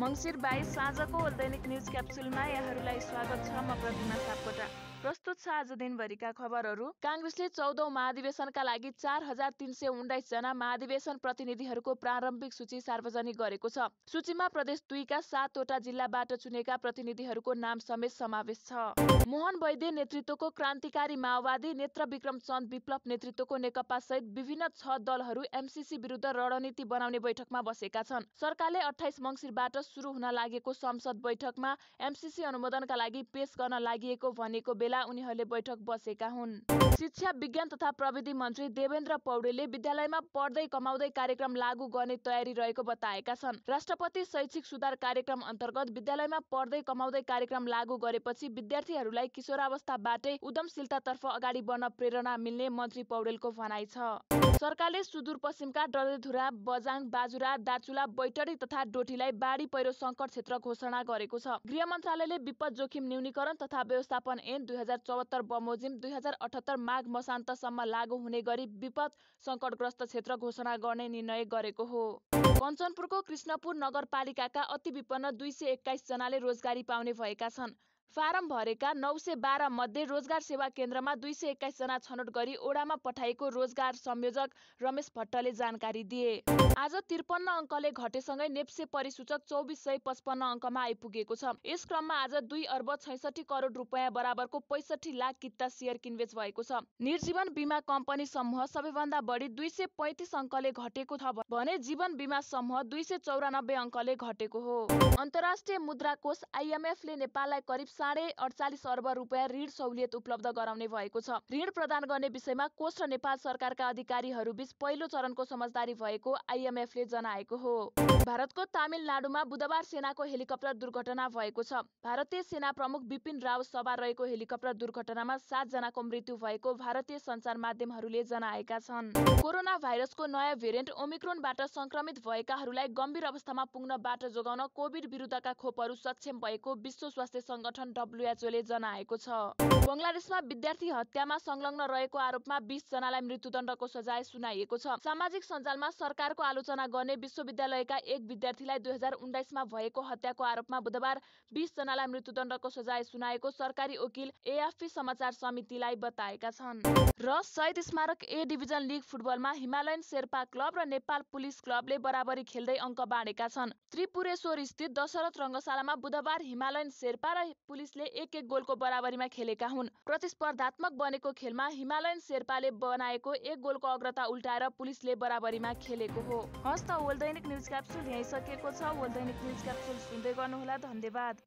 मङ्सिर बाइस साँझको दैनिक न्युज क्याप्सुलमा यहाँहरूलाई स्वागत छ म प्रतिमा सापकोटा प्रस्तुत छ आज दिनभरिका खबरहरू काङ्ग्रेसले चौधौँ महाधिवेशनका लागि चार हजार तिन सय उन्नाइस जना महाधिवेशन प्रतिनिधिहरूको प्रारम्भिक सूची सार्वजनिक गरेको छ सूचीमा प्रदेश दुईका सातवटा जिल्लाबाट चुनेका प्रतिनिधिहरूको नाम समेत समावेश छ मोहन वैद्य नेतृत्वको क्रान्तिकारी माओवादी नेत्र विक्रम चन्द विप्लव नेतृत्वको नेकपा सहित विभिन्न छ दलहरू एमसिसी विरुद्ध रणनीति बनाउने बैठकमा बसेका छन् सरकारले अठाइस मङ्सिरबाट सुरु हुन लागेको संसद बैठकमा एमसिसी अनुमोदनका लागि पेश गर्न लागि भनेको बेला बेला उनीहरूले बैठक बसेका हुन् शिक्षा विज्ञान तथा प्रविधि मन्त्री देवेन्द्र पौडेलले विद्यालयमा पढ्दै कमाउँदै कार्यक्रम लागू गर्ने तयारी रहेको बताएका छन् राष्ट्रपति शैक्षिक सुधार कार्यक्रम अन्तर्गत विद्यालयमा पढ्दै कमाउँदै कार्यक्रम लागू गरेपछि विद्यार्थीहरूलाई किशोरावस्थाबाटै उद्यमशीलतातर्फ अगाडि बढ्न प्रेरणा मिल्ने मन्त्री पौडेलको भनाइ छ सरकारले सुदूरपश्चिमका डडेधुरा बजाङ बाजुरा दार्चुला बैटडी तथा डोटीलाई बाढी पहिरो सङ्कट क्षेत्र घोषणा गरेको छ गृह मन्त्रालयले विपद जोखिम न्यूनीकरण तथा व्यवस्थापन एन दुई हजार चौहत्तर बमोजिम दुई हजार अठहत्तर माघ मसान्तसम्म लागू हुने गरी विपद सङ्कटग्रस्त क्षेत्र घोषणा गर्ने निर्णय गरेको हो कञ्चनपुरको कृष्णपुर नगरपालिकाका अति विपन्न दुई सय एक्काइस जनाले रोजगारी पाउने भएका छन् फारम भरेका नौ सय बाह्र मध्ये रोजगार सेवा केन्द्रमा दुई सय एक्काइसजना छनौट गरी ओडामा पठाएको रोजगार संयोजक रमेश भट्टले जानकारी दिए आज त्रिपन्न अङ्कले घटेसँगै नेप्से परिसूचक चौबिस सय पचपन्न अङ्कमा आइपुगेको छ यस क्रममा आज दुई अर्ब छैसठी करोड रुपियाँ बराबरको पैसठी लाख किता सेयर किनबेच भएको छ निर्जीवन बिमा कम्पनी समूह सबैभन्दा बढी दुई सय पैँतिस अङ्कले घटेको छ भने जीवन बिमा समूह दुई सय चौरानब्बे अङ्कले घटेको हो अन्तर्राष्ट्रिय मुद्रा कोष आइएमएफले नेपाललाई करिब साढे अडचालिस अर्ब रुपियाँ ऋण सहुलियत उपलब्ध गराउने भएको छ ऋण प्रदान गर्ने विषयमा कोष र नेपाल सरकारका अधिकारीहरू बीच पहिलो चरणको समझदारी भएको आइएमएफले जनाएको हो भारतको तामिलनाडुमा बुधबार सेनाको हेलिकप्टर दुर्घटना भएको छ भारतीय सेना प्रमुख विपिन राव सवार रहेको हेलिकप्टर दुर्घटनामा सातजनाको मृत्यु भएको भारतीय सञ्चार माध्यमहरूले जनाएका छन् कोरोना भाइरसको नयाँ भेरिएन्ट ओमिक्रोनबाट संक्रमित भएकाहरूलाई गम्भीर अवस्थामा पुग्न बाटो जोगाउन कोविड विरुद्धका खोपहरू सक्षम भएको विश्व स्वास्थ्य सङ्गठन संगठन डब्लुएचओले जनाएको छ बङ्गलादेशमा विद्यार्थी हत्यामा संलग्न रहेको आरोपमा बिस जनालाई मृत्युदण्डको सजाय सुनाइएको छ सामाजिक सञ्जालमा सरकारको आलोचना गर्ने विश्वविद्यालयका एक विद्यार्थीलाई दुई हजार उन्नाइसमा भएको हत्याको आरोपमा बुधबार बिस जनालाई मृत्युदण्डको सजाय सुनाएको सरकारी वकिल एएफपी समाचार समितिलाई बताएका छन् र Shahid Smarak A division league फुटबलमा हिमालयन शेर्पा क्लब र नेपाल पुलिस क्लबले बराबरी खेल्दै अङ्क बाँडेका छन् त्रिपुरेश्वर स्थित दशरथ रङ्गशालामा बुधबार हिमालयन शेर्पा र पुलिसले एक एक गोलको बराबरीमा खेलेका हुन् प्रतिस्पर्धात्मक बनेको खेलमा हिमालयन शेर्पाले बनाएको एक गोलको अग्रता उल्टाएर पुलिसले बराबरीमा खेलेको हो हस् त दैनिक न्युज क्याप्सुल यहीँ सकिएको छ होल दैनिक न्युज क्याप्सुल सुन्दै गर्नुहोला धन्यवाद